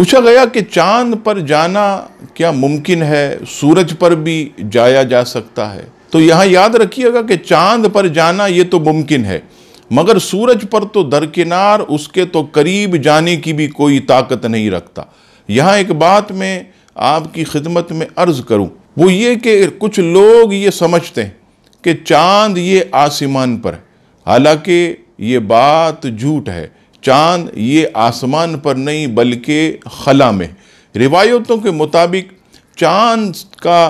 पूछा गया कि चांद पर जाना क्या मुमकिन है सूरज पर भी जाया जा सकता है तो यहाँ याद रखिएगा कि चांद पर जाना ये तो मुमकिन है मगर सूरज पर तो दरकिनार उसके तो करीब जाने की भी कोई ताकत नहीं रखता यहाँ एक बात मैं आपकी खिदमत में अर्ज़ करूँ वो ये कि कुछ लोग ये समझते हैं कि चांद ये आसमान पर है हालांकि ये बात झूठ है चांद ये आसमान पर नहीं बल्कि खला में रिवायतों के मुताबिक चांद का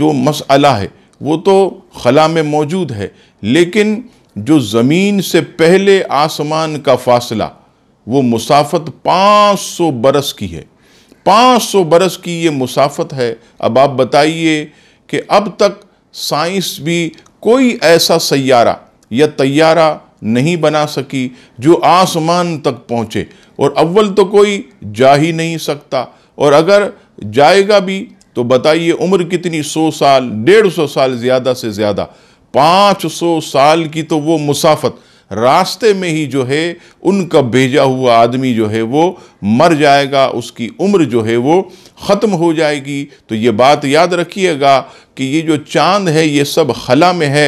जो मसला है वो तो खला में मौजूद है लेकिन जो ज़मीन से पहले आसमान का फासला वो मुसाफत 500 बरस की है 500 बरस की ये मुसाफत है अब आप बताइए कि अब तक साइंस भी कोई ऐसा सैारा या तैयारा नहीं बना सकी जो आसमान तक पहुँचे और अव्वल तो कोई जा ही नहीं सकता और अगर जाएगा भी तो बताइए उम्र कितनी सौ साल डेढ़ सौ साल ज़्यादा से ज़्यादा पाँच सौ साल की तो वो मुसाफत रास्ते में ही जो है उनका भेजा हुआ आदमी जो है वो मर जाएगा उसकी उम्र जो है वो ख़त्म हो जाएगी तो ये बात याद रखिएगा कि ये जो चांद है ये सब खला में है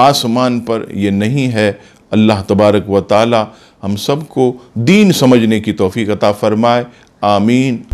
आसमान पर ये नहीं है अल्लाह तबारक व ताली हम सबको दीन समझने की तोफ़ी अता फ़रमाए आमीन